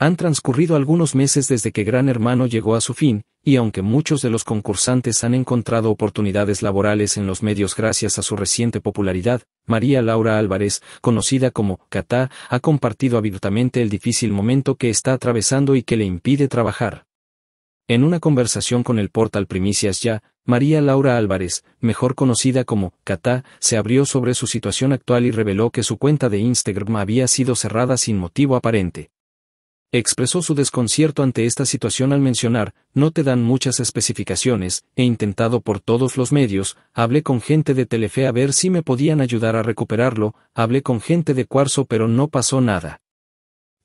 Han transcurrido algunos meses desde que Gran Hermano llegó a su fin, y aunque muchos de los concursantes han encontrado oportunidades laborales en los medios gracias a su reciente popularidad, María Laura Álvarez, conocida como Catá, ha compartido abiertamente el difícil momento que está atravesando y que le impide trabajar. En una conversación con el portal Primicias Ya, María Laura Álvarez, mejor conocida como Catá, se abrió sobre su situación actual y reveló que su cuenta de Instagram había sido cerrada sin motivo aparente. Expresó su desconcierto ante esta situación al mencionar, no te dan muchas especificaciones, he intentado por todos los medios, hablé con gente de Telefe a ver si me podían ayudar a recuperarlo, hablé con gente de Cuarzo pero no pasó nada.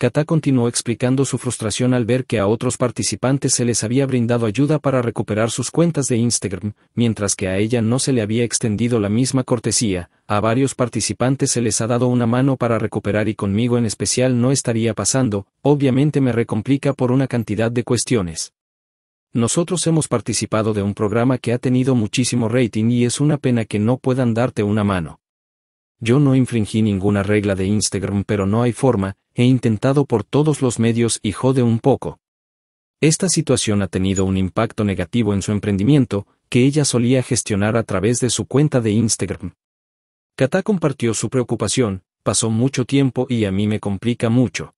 Kata continuó explicando su frustración al ver que a otros participantes se les había brindado ayuda para recuperar sus cuentas de Instagram, mientras que a ella no se le había extendido la misma cortesía, a varios participantes se les ha dado una mano para recuperar y conmigo en especial no estaría pasando, obviamente me recomplica por una cantidad de cuestiones. Nosotros hemos participado de un programa que ha tenido muchísimo rating y es una pena que no puedan darte una mano. Yo no infringí ninguna regla de Instagram pero no hay forma, he intentado por todos los medios y jode un poco. Esta situación ha tenido un impacto negativo en su emprendimiento, que ella solía gestionar a través de su cuenta de Instagram. Kata compartió su preocupación, pasó mucho tiempo y a mí me complica mucho.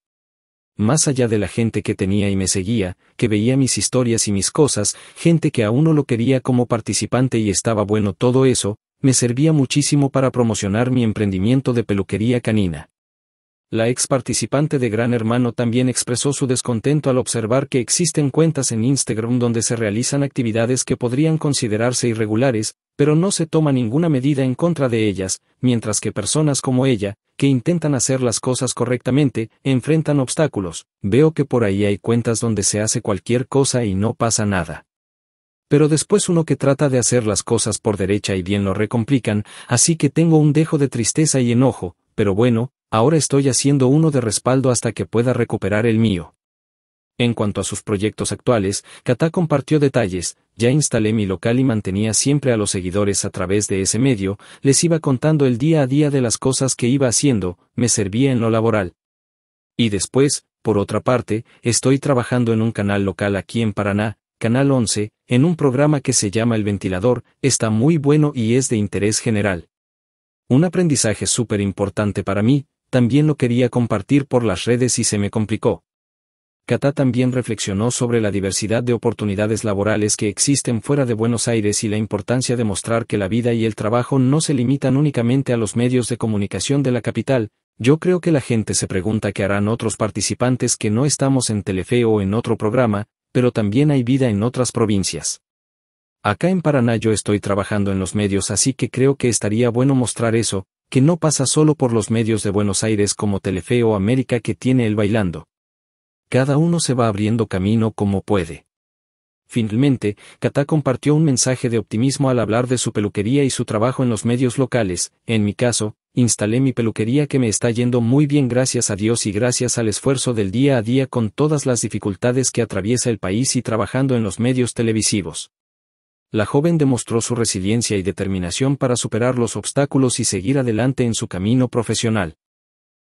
Más allá de la gente que tenía y me seguía, que veía mis historias y mis cosas, gente que aún no lo quería como participante y estaba bueno todo eso, me servía muchísimo para promocionar mi emprendimiento de peluquería canina. La ex participante de Gran Hermano también expresó su descontento al observar que existen cuentas en Instagram donde se realizan actividades que podrían considerarse irregulares, pero no se toma ninguna medida en contra de ellas, mientras que personas como ella, que intentan hacer las cosas correctamente, enfrentan obstáculos. Veo que por ahí hay cuentas donde se hace cualquier cosa y no pasa nada pero después uno que trata de hacer las cosas por derecha y bien lo recomplican, así que tengo un dejo de tristeza y enojo, pero bueno, ahora estoy haciendo uno de respaldo hasta que pueda recuperar el mío. En cuanto a sus proyectos actuales, Kata compartió detalles, ya instalé mi local y mantenía siempre a los seguidores a través de ese medio, les iba contando el día a día de las cosas que iba haciendo, me servía en lo laboral. Y después, por otra parte, estoy trabajando en un canal local aquí en Paraná, Canal 11, en un programa que se llama El Ventilador, está muy bueno y es de interés general. Un aprendizaje súper importante para mí, también lo quería compartir por las redes y se me complicó. Cata también reflexionó sobre la diversidad de oportunidades laborales que existen fuera de Buenos Aires y la importancia de mostrar que la vida y el trabajo no se limitan únicamente a los medios de comunicación de la capital, yo creo que la gente se pregunta qué harán otros participantes que no estamos en Telefe o en otro programa, pero también hay vida en otras provincias. Acá en Paraná yo estoy trabajando en los medios así que creo que estaría bueno mostrar eso, que no pasa solo por los medios de Buenos Aires como Telefe o América que tiene el bailando. Cada uno se va abriendo camino como puede. Finalmente, Catá compartió un mensaje de optimismo al hablar de su peluquería y su trabajo en los medios locales, en mi caso, instalé mi peluquería que me está yendo muy bien gracias a Dios y gracias al esfuerzo del día a día con todas las dificultades que atraviesa el país y trabajando en los medios televisivos. La joven demostró su resiliencia y determinación para superar los obstáculos y seguir adelante en su camino profesional.